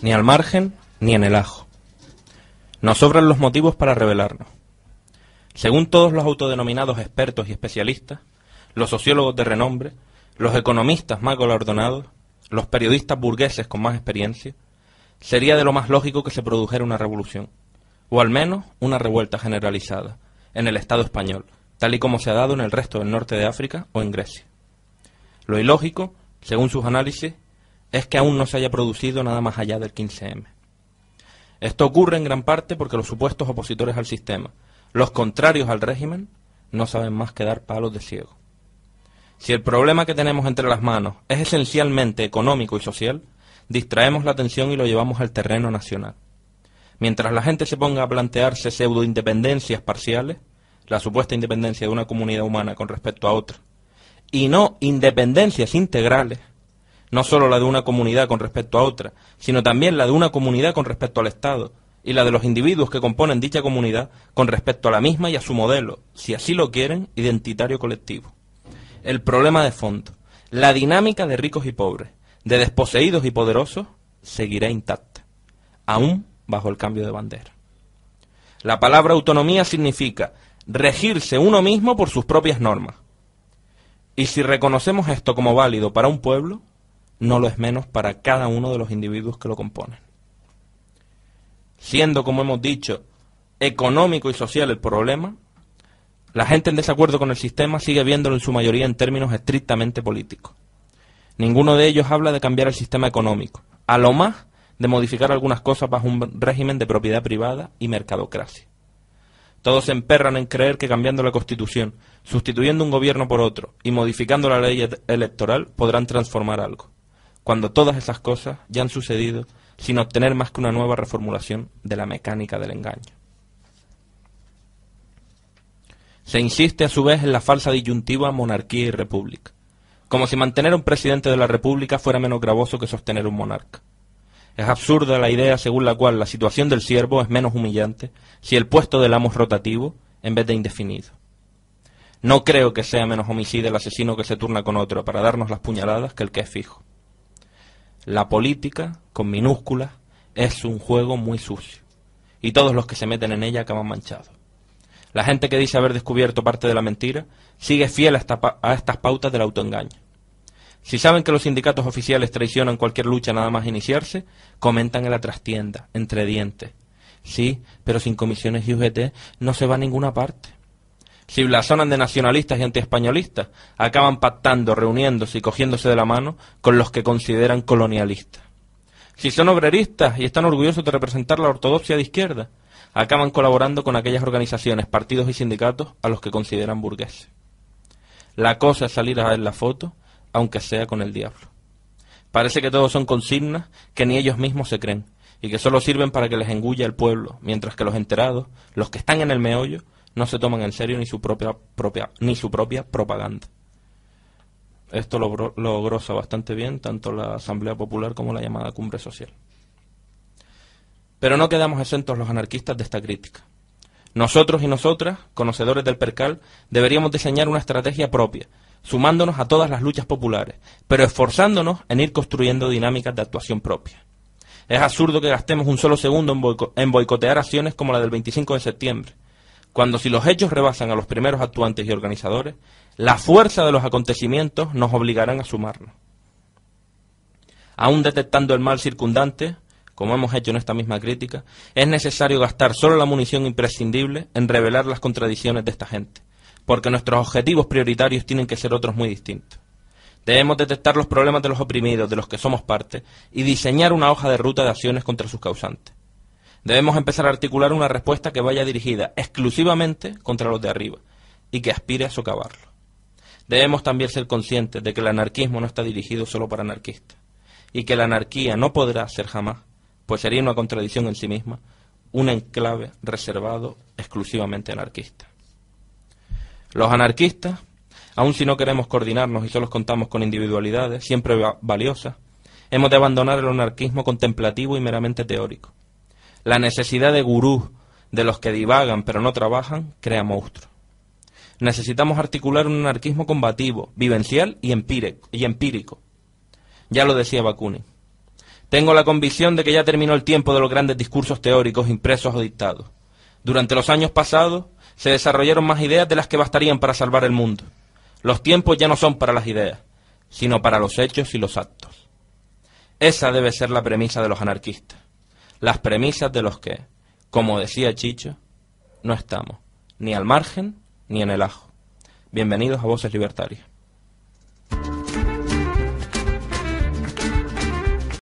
Ni al margen ni en el ajo. Nos sobran los motivos para revelarnos Según todos los autodenominados expertos y especialistas, los sociólogos de renombre, los economistas más galardonados, los periodistas burgueses con más experiencia, sería de lo más lógico que se produjera una revolución, o al menos una revuelta generalizada, en el Estado español, tal y como se ha dado en el resto del norte de África o en Grecia. Lo ilógico, según sus análisis, es que aún no se haya producido nada más allá del 15M. Esto ocurre en gran parte porque los supuestos opositores al sistema, los contrarios al régimen, no saben más que dar palos de ciego. Si el problema que tenemos entre las manos es esencialmente económico y social, distraemos la atención y lo llevamos al terreno nacional. Mientras la gente se ponga a plantearse pseudoindependencias parciales, la supuesta independencia de una comunidad humana con respecto a otra, y no independencias integrales, no solo la de una comunidad con respecto a otra, sino también la de una comunidad con respecto al Estado y la de los individuos que componen dicha comunidad con respecto a la misma y a su modelo, si así lo quieren, identitario colectivo. El problema de fondo, la dinámica de ricos y pobres, de desposeídos y poderosos, seguirá intacta, aún bajo el cambio de bandera. La palabra autonomía significa regirse uno mismo por sus propias normas, y si reconocemos esto como válido para un pueblo, no lo es menos para cada uno de los individuos que lo componen. Siendo, como hemos dicho, económico y social el problema, la gente en desacuerdo con el sistema sigue viéndolo en su mayoría en términos estrictamente políticos. Ninguno de ellos habla de cambiar el sistema económico, a lo más de modificar algunas cosas bajo un régimen de propiedad privada y mercadocracia. Todos se emperran en creer que cambiando la Constitución, sustituyendo un gobierno por otro y modificando la ley e-, electoral podrán transformar algo, cuando todas esas cosas ya han sucedido sin obtener más que una nueva reformulación de la mecánica del engaño. Se insiste a su vez en la falsa disyuntiva monarquía y república, como si mantener un presidente de la república fuera menos gravoso que sostener un monarca. Es absurda la idea según la cual la situación del siervo es menos humillante si el puesto del amo es rotativo en vez de indefinido. No creo que sea menos homicida el asesino que se turna con otro para darnos las puñaladas que el que es fijo. La política, con minúsculas, es un juego muy sucio, y todos los que se meten en ella acaban manchados. La gente que dice haber descubierto parte de la mentira sigue fiel a, a estas pautas del autoengaño. Si saben que los sindicatos oficiales traicionan cualquier lucha nada más iniciarse, comentan en la trastienda, entre dientes. Sí, pero sin comisiones y UGT no se va a ninguna parte. Si blasonan de nacionalistas y antiespañolistas, acaban pactando, reuniéndose y cogiéndose de la mano con los que consideran colonialistas. Si son obreristas y están orgullosos de representar la ortodoxia de izquierda, acaban colaborando con aquellas organizaciones, partidos y sindicatos a los que consideran burgueses. La cosa es salir a ver la foto aunque sea con el diablo. Parece que todos son consignas que ni ellos mismos se creen y que solo sirven para que les engulla el pueblo, mientras que los enterados, los que están en el meollo, no se toman en serio ni su propia, propia ni su propia propaganda. Esto lo, lo bastante bien tanto la Asamblea Popular como la llamada Cumbre Social. Pero no quedamos exentos los anarquistas de esta crítica. Nosotros y nosotras, conocedores del percal, deberíamos diseñar una estrategia propia sumándonos a todas las luchas populares, pero esforzándonos en ir construyendo dinámicas de actuación propia. Es absurdo que gastemos un solo segundo en, en, boicotear acciones como la del 25 de septiembre, cuando si los hechos rebasan a los primeros actuantes y organizadores, la fuerza de los acontecimientos nos obligarán a sumarnos. Aún detectando el mal circundante, como hemos hecho en esta misma crítica, es necesario gastar solo la munición imprescindible en revelar las contradicciones de esta gente, porque nuestros objetivos prioritarios tienen que ser otros muy distintos. Debemos detectar los problemas de los oprimidos, de los que somos parte, y diseñar una hoja de ruta de acciones contra sus causantes. Debemos empezar a articular una respuesta que vaya dirigida exclusivamente contra los de arriba y que aspire a socavarlo. Debemos también ser conscientes de que el anarquismo no está dirigido solo para anarquistas y que la anarquía no podrá ser jamás, pues sería una contradicción en sí misma, un enclave reservado exclusivamente anarquista. Los anarquistas, aun si no queremos coordinarnos y solo contamos con individualidades, siempre valiosas, hemos de abandonar el anarquismo contemplativo y meramente teórico. La necesidad de gurús, de los que divagan pero no trabajan, crea monstruos. Necesitamos articular un anarquismo combativo, vivencial y empírico. Ya lo decía Bakunin. Tengo la convicción de que ya terminó el tiempo de los grandes discursos teóricos impresos o dictados. Durante los años pasados se desarrollaron más ideas de las que bastarían para salvar el mundo. Los tiempos ya no son para las ideas, sino para los hechos y los actos. Esa debe ser la premisa de los anarquistas, las premisas de los que, como decía Chicho, no estamos ni al margen ni en el ajo. Bienvenidos a Voces Libertarias.